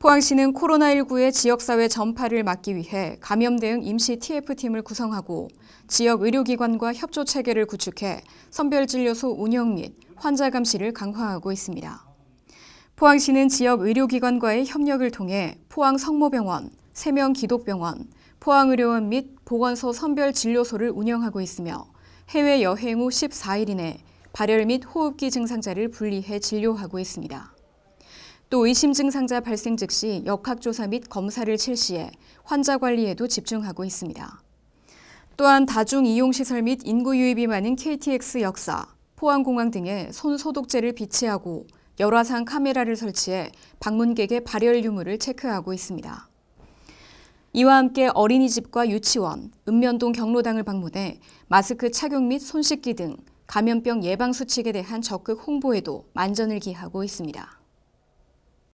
포항시는 코로나19의 지역사회 전파를 막기 위해 감염 대응 임시 TF팀을 구성하고 지역 의료기관과 협조 체계를 구축해 선별진료소 운영 및 환자 감시를 강화하고 있습니다. 포항시는 지역 의료기관과의 협력을 통해 포항 성모병원, 세명기독병원, 포항의료원 및 보건소 선별진료소를 운영하고 있으며 해외 여행 후 14일 이내 발열 및 호흡기 증상자를 분리해 진료하고 있습니다. 또 의심 증상자 발생 즉시 역학조사 및 검사를 실시해 환자 관리에도 집중하고 있습니다. 또한 다중 이용 시설 및 인구 유입이 많은 KTX 역사, 포항공항 등에 손 소독제를 비치하고 열화상 카메라를 설치해 방문객의 발열 유무를 체크하고 있습니다. 이와 함께 어린이집과 유치원, 읍면동 경로당을 방문해 마스크 착용 및 손 씻기 등 감염병 예방 수칙에 대한 적극 홍보에도 만전을 기하고 있습니다.